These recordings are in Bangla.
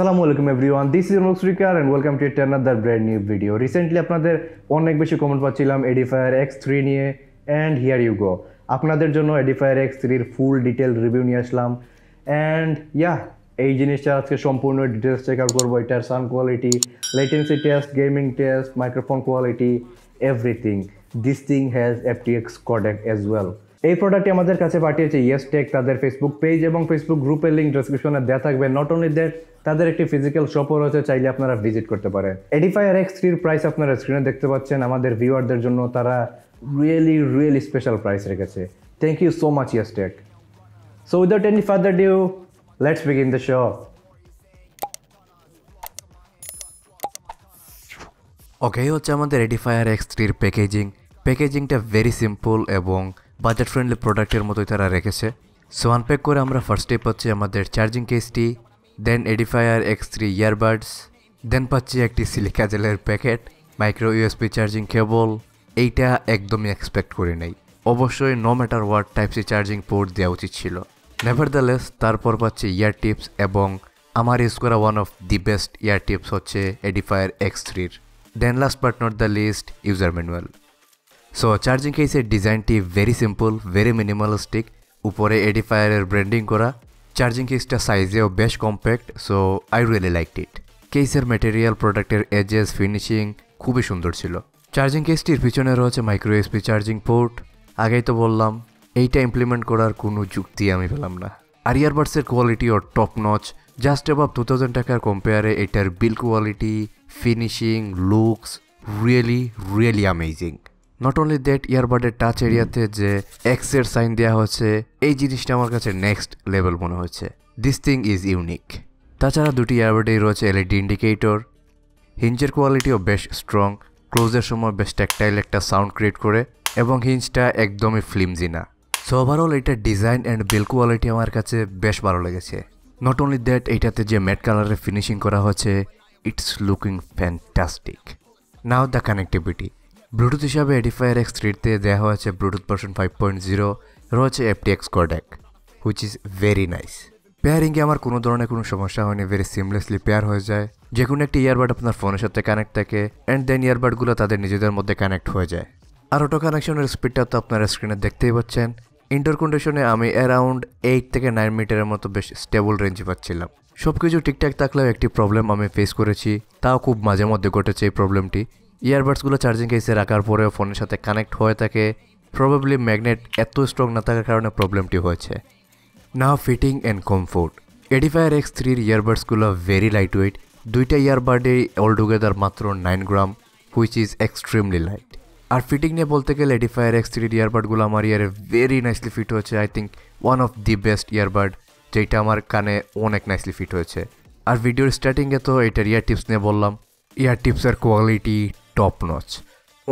সালামু আলাইকুম এভরিওয়ান দিস ইজ অনুসরিকার and welcome to it another brand new video recently আপনাদের অনেক বেশি কমেন্ট পাচ্ছিলাম এডিফায়ার এক্স থ্রি নিয়ে অ্যান্ড হিয়ার ইউ গো আপনাদের জন্য এডিফায়ার এক্স থ্রির ফুল ডিটেল রিভিউ নিয়ে আসলাম অ্যান্ড ইয়া এই জিনিসটা আজকে সম্পূর্ণ ডিটেলস চেক আউট করবো এটার sound quality latency test gaming test microphone quality everything this thing has FTX codec as well এই প্রোডাক্টটি আমাদের কাছে পাঠিয়েছে ইয়েস টেক তাদের ফেসবুক পেজ এবং ফেসবুক গ্রুপের লিঙ্ক ডিসক্রিপশনে দেওয়া থাকবে নট অনলি দ্যাট তাদের একটি ফিজিক্যাল শপও রয়েছে চাইলে আপনারা ভিজিট করতে পারেন এডিফায়ার এক্স থ্রির প্রাইস আপনারা স্ক্রিনে দেখতে পাচ্ছেন আমাদের ভিউয়ারদের জন্য তারা রিয়েলি রিয়েলি স্পেশাল প্রাইস রেখেছে thank you so much yes tech so without any further due let's begin the show okay হচ্ছে আমাদের এডিফায়ার এক্স থ্রির প্যাকেজিং প্যাকেজিংটা ভেরি সিম্পল এবং বাজেট ফ্রেন্ডলি প্রোডাক্টের মতোই তারা রেখেছে সো আনপ্যাক করে আমরা ফার্স্টে পাচ্ছি আমাদের চার্জিং কেসটি then Edifier X three earbuds then পাচ্ছি একটি সিলিকা জেলের packet micro USB charging cable এইটা একদমই এক্সপেক্ট করি নাই অবশ্যই no matter what type C charging port দেওয়া উচিত ছিল লেস তারপর পাচ্ছি ইয়ার টিপস এবং আমার ইউজ করা one of the best ear tips হচ্ছে এডিফায়ার এক্স থ্রির then last but not the least user manual so charging কেসের ডিজাইনটি ভেরি সিম্পল ভেরি মিনিমালিস্টিক উপরে এডিফায়ারের ব্র্যান্ডিং করা চার্জিং কেসটা সাইজেও বেশ compact so I really like it কেসের ম্যাটেরিয়াল প্রোডাক্টের এজেস ফিনিশিং খুবই সুন্দর ছিল চার্জিং কেসটির পিছনে রয়েছে মাইক্রো এসপি চার্জিং পোর্ট আগেই তো বললাম এইটা ইমপ্লিমেন্ট করার কোনো যুক্তি আমি পেলাম না আর ইয়ারবাডসের কোয়ালিটি ওর top notch just above two thousand টাকার কম্পেয়ারে এটার build quality finishing looks really really amazing not only that ইয়ারবাডের টাচ এরিয়াতে যে এক্সের সাইন দেওয়া হয়েছে এই জিনিসটা আমার কাছে নেক্সট লেভেল মনে হয়েছে দিস থিং ইজ ইউনিক তাছাড়া দুটি ইয়ারবাডেই রয়েছে এলইডি ইন্ডিকেটর হিঞ্জের কোয়ালিটিও বেশ স্ট্রং ক্লোজের সময় বেশ ট্যাকটাইল একটা সাউন্ড ক্রিয়েট করে এবং হিঞ্জটা একদমই ফ্লিমজি না সো ওভারঅল এটার ডিজাইন অ্যান্ড বিল কোয়ালিটি আমার কাছে বেশ ভালো লেগেছে নট অনলি দ্যাট এইটাতে যে ম্যাট কালারে ফিনিশিং করা হয়েছে it's looking fantastic now the connectivity Bluetooth হিসাবে এডিফায়ার এক্স থ্রিতে দেওয়া হয়েছে Bluetooth version five point zero রয়েছে FTX codec which is very nice পেয়ারিংয়ে আমার কোনো ধরনের কোনো সমস্যা হয়নি ভেরি সিমলেসলি পেয়ার হয়ে যায় যে কোনো একটি ইয়ারবাড আপনার ফোনের সাথে কানেক্ট থাকে অ্যান্ড দেন ইয়ারবাডগুলো তাদের নিজেদের মধ্যে কানেক্ট হয়ে যায় আর অটো কানেকশনের স্পিডটা তো আপনারা স্ক্রিনে দেখতেই পাচ্ছেন ইনডোর কন্ডিশনে আমি অ্যারাউন্ড এইট থেকে নাইন মিটারের মতো বেশ স্টেবল রেঞ্জে পাচ্ছিলাম সব কিছু ঠিকঠাক থাকলেও একটি প্রবলেম আমি ফেস করেছি তাও খুব মাঝে মধ্যে ঘটেছে এই প্রবলেমটি ইয়ারবাডসগুলো চার্জিং কেসে রাখার পরেও ফোনের সাথে কানেক্ট হয়ে থাকে প্রবাবলি ম্যাগনেট এত স্ট্রং না থাকার কারণে প্রবলেমটি হয়েছে না fitting and comfort Edifier X থ্রির ইয়ারবাডসগুলো ভেরি লাইট ওয়েট দুইটা ইয়ারবাডে অলটুগেদার মাত্র nine gram which is extremely light আর ফিটিং নিয়ে বলতে গেলে এডিফায়ার এক্স থ্রির ইয়ারবাডগুলো আমার ইয়ারে ভেরি নাইসলি ফিট হয়েছে I think one of the best earbud যেটা আমার কানে অনেক নাইসলি ফিট হয়েছে আর ভিডিওর স্টার্টিংয়ে তো এটার ইয়ার টিপস নিয়ে বললাম ইয়ার টিপসের কোয়ালিটি টপ নচ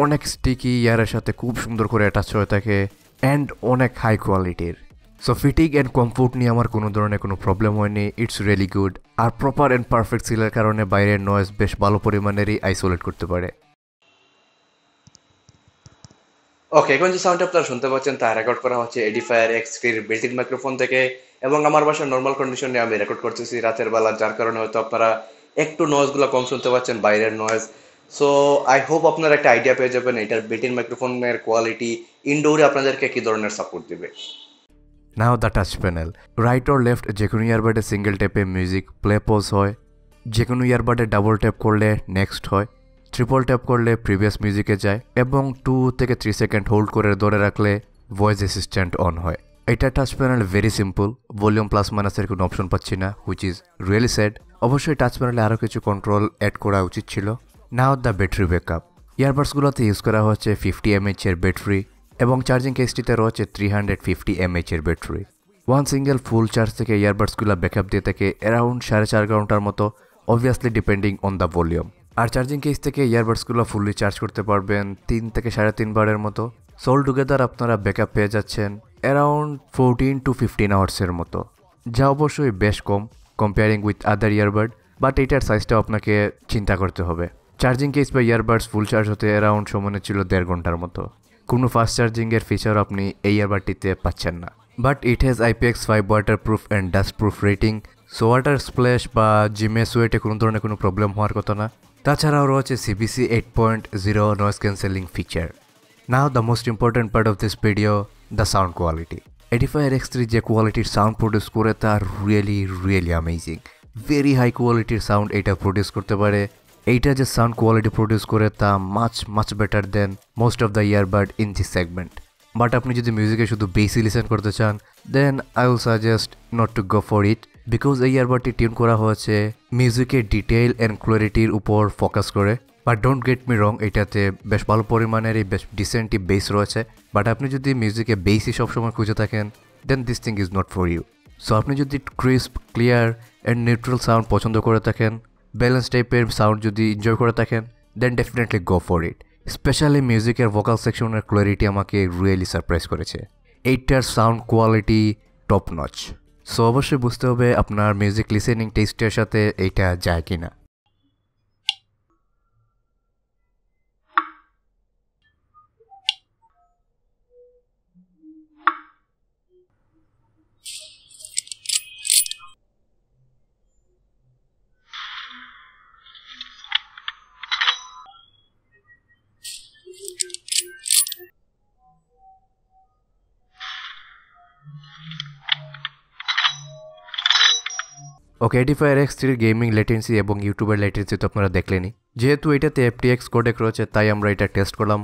অনেক স্টিকি ইয়ারের সাথে খুব সুন্দর করে অ্যাটাচ হয়ে থাকে অ্যান্ড অনেক হাই কোয়ালিটির সো ফিটিং অ্যান্ড কমফোর্ট নিয়ে আমার কোনো ধরনের কোনো প্রবলেম হয়নি ইটস রিয়েলি গুড আর প্রপার অ্যান্ড পারফেক্ট সিলের কারণে বাইরের নয়েজ বেশ ভালো পরিমাণেরই আইসোলেট করতে পারে ওকে এখন যে সাউন্ড আপনারা শুনতে পাচ্ছেন তা রেকর্ড করা হচ্ছে এডিফায়ার এক্স এর বেসিক মাইক্রোফোন থেকে এবং আমার বাসার নর্মাল কন্ডিশনে আমি রেকর্ড করতেছি রাতের বেলা যার কারণে হয়তো আপনারা একটু নয়েজগুলো কম শুনতে পাচ্ছেন বাইরের নয়েজ সো আই হোপ আপনারা একটা আইডিয়া পেয়ে যাবেন এটার বেটিন মাইক্রোফোনের কোয়ালিটি ইনডোরে আপনাদেরকে কী ধরনের সাপোর্ট দেবে now the touch panel right or left যে কোনো ইয়ারবার্ডে সিঙ্গেল ট্যাপে মিউজিক প্লে পজ হয় যে কোনো ইয়ারবার্ডে ডাবল ট্যাপ করলে নেক্সট হয় ট্রিপল ট্যাপ করলে প্রিভিয়াস মিউজিকে যায় এবং টু থেকে থ্রি সেকেন্ড হোল্ড করে ধরে রাখলে ভয়েস অ্যাসিস্ট্যান্ট অন হয় এটা touch panel very simple volume plus মাইনাসের কোনো অপশন পাচ্ছি না হুইচ ইজ রিয়েলি স্যাড অবশ্যই টাচ প্যানেলে আরও কিছু কন্ট্রোল অ্যাড করা উচিত ছিল নাও দ্য ব্যাটারি ব্যাকআপ ইয়ারবাডসগুলোতে ইউজ করা হচ্ছে ফিফটি এমএচের ব্যাটারি এবং চার্জিং কেসটিতে রয়েছে থ্রি হান্ড্রেড ফিফটি এর battery one single full charge থেকে ইয়ারবাডসগুলো ব্যাকআপ দিয়ে থাকে অ্যারাউন্ড সাড়ে চার ঘন্টার মতো obviously depending on the volume আর চার্জিং কেস থেকে ইয়ারবাডসগুলো ফুললি চার্জ করতে পারবেন তিন থেকে সাড়ে তিনবারের মতো সোল টুগেদার আপনারা ব্যাকআপ পেয়ে যাচ্ছেন অ্যারাউন্ড ফোরটিন টু ফিফটিন আওয়ার্সের মতো যা অবশ্যই বেশ কম comparing with other earbud but এটার সাইজটাও আপনাকে চিন্তা করতে হবে চার্জিং কেস বা ইয়ারবাডস ফুল চার্জ হতে অ্যারাউন্ড সময় ছিল দেড় ঘন্টার মতো কোনো ফাস্ট চার্জিংয়ের ফিচার আপনি এই ইয়ারবাডটিতে পাচ্ছেন না but it has IPX five waterproof and dustproof rating so water splash বা জিমে সোয়েটে কোনো ধরনের কোনো প্রবলেম হওয়ার কথা না তাছাড়াও রয়েছে সিবিসি eight point zero noise cancelling feature now the most important part of this video the sound quality Edifier X three যে কোয়ালিটির সাউন্ড প্রডিউস করে তার really really amazing very high কোয়ালিটির সাউন্ড এটা প্রডিউস করতে পারে এইটা যে সাউন্ড কোয়ালিটি প্রডিউস করে তা much much better than most of the earbud in this segment but আপনি যদি মিউজিকে শুধু বেশি লিসেন করতে চান then I will suggest not to go for it because এই ইয়ারবাডটি টিউন করা হয়েছে মিউজিকের ডিটেইল অ্যান্ড ক্লোরিটির উপর ফোকাস করে but don't get me wrong এটাতে বেশ ভালো পরিমাণের এই বেশ ডিসেন্টি বেস রয়েছে বাট আপনি যদি মিউজিকে বেসই সবসময় খুঁজে থাকেন then this thing is not for you so আপনি যদি crisp clear and neutral sound পছন্দ করে থাকেন ব্যালেন্স টাইপের সাউন্ড যদি এনজয় করে থাকেন then definitely go for it specially মিউজিকের ভোকাল সেকশনের ক্লোয়ারিটি আমাকে রিয়েলি সারপ্রাইজ করেছে এইটার sound quality top notch so অবশ্যই বুঝতে হবে আপনার মিউজিক লিসেনিং টেস্টের সাথে এইটা যায় কিনা ওকে এটি ফায়ার এক্স থ্রির গেমিং লেটেন্সি এবং ইউটিউবের লেটেন্সি তো আপনারা দেখলেনই যেহেতু এটাতে এফটি এক্স কোডেক রয়েছে তাই আমরা এটা টেস্ট করলাম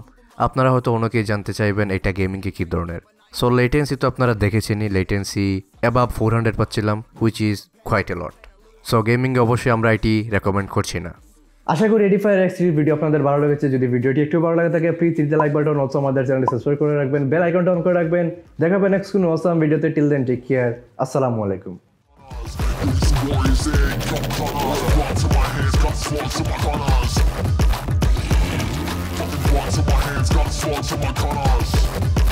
আপনারা হয়তো অনেকেই জানতে চাইবেন এটা গেমিংকে কী ধরনের সো লেটেন্সি তো আপনারা দেখেছেনই লেটেন্সি অ্যাবাব ফোর হান্ড্রেড পাচ্ছিলাম which is quite a lot so গেমিংয়ে অবশ্যই আমরা এটি রেকমেন্ড করছি না আশা করি এডি ফায়ার এক্স ভিডিও আপনাদের ভালো লেগেছে যদি ভিডিওটি একটু ভালো লাগে থাকে please the like button also আমাদের চ্যানেলটি সাবস্ক্রাইব করে রাখবেন বেল আইকনটা অন করে রাখবেন দেখাবেন নেক্সট কোনো অসাম ভিডিওতে টিল দেন টেক কেয়ার আসসালামু আলাইকুম what is it? Got gunners, blood to my hands, got sword to my gunners Fucking blood to my hands, got sword to my gunners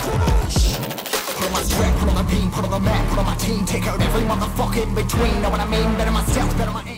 Put on my strap, put on the beam, put on the map, put on my team Take out every motherfucker in between Know what I mean? Better myself, better my